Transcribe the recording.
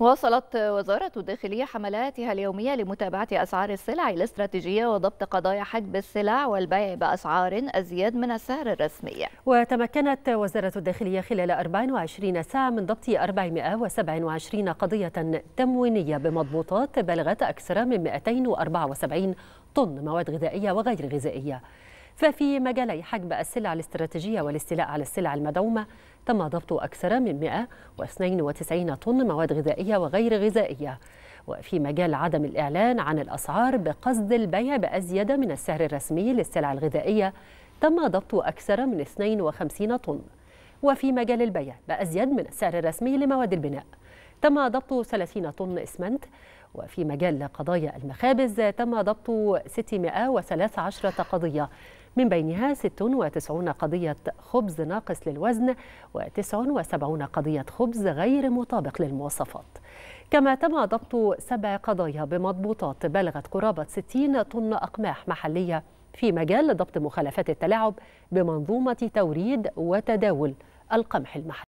واصلت وزارة الداخلية حملاتها اليومية لمتابعة أسعار السلع الاستراتيجية وضبط قضايا حجب السلع والبيع بأسعار أزيد من السعر الرسمي وتمكنت وزارة الداخلية خلال 24 ساعة من ضبط 427 قضية تموينية بمضبوطات بلغت أكثر من 274 طن مواد غذائية وغير غذائية ففي مجالي حجب السلع الاستراتيجية والاستيلاء على السلع المدعومة تم ضبط أكثر من 192 طن مواد غذائية وغير غذائية وفي مجال عدم الإعلان عن الأسعار بقصد البيع بأزيد من السعر الرسمي للسلع الغذائية تم ضبط أكثر من 52 طن وفي مجال البيع بأزيد من السعر الرسمي لمواد البناء تم ضبط 30 طن إسمنت وفي مجال قضايا المخابز تم ضبط 613 قضية من بينها 96 قضية خبز ناقص للوزن و79 قضية خبز غير مطابق للمواصفات كما تم ضبط سبع قضايا بمضبوطات بلغت قرابة 60 طن أقماح محلية في مجال ضبط مخالفات التلاعب بمنظومة توريد وتداول القمح المحلي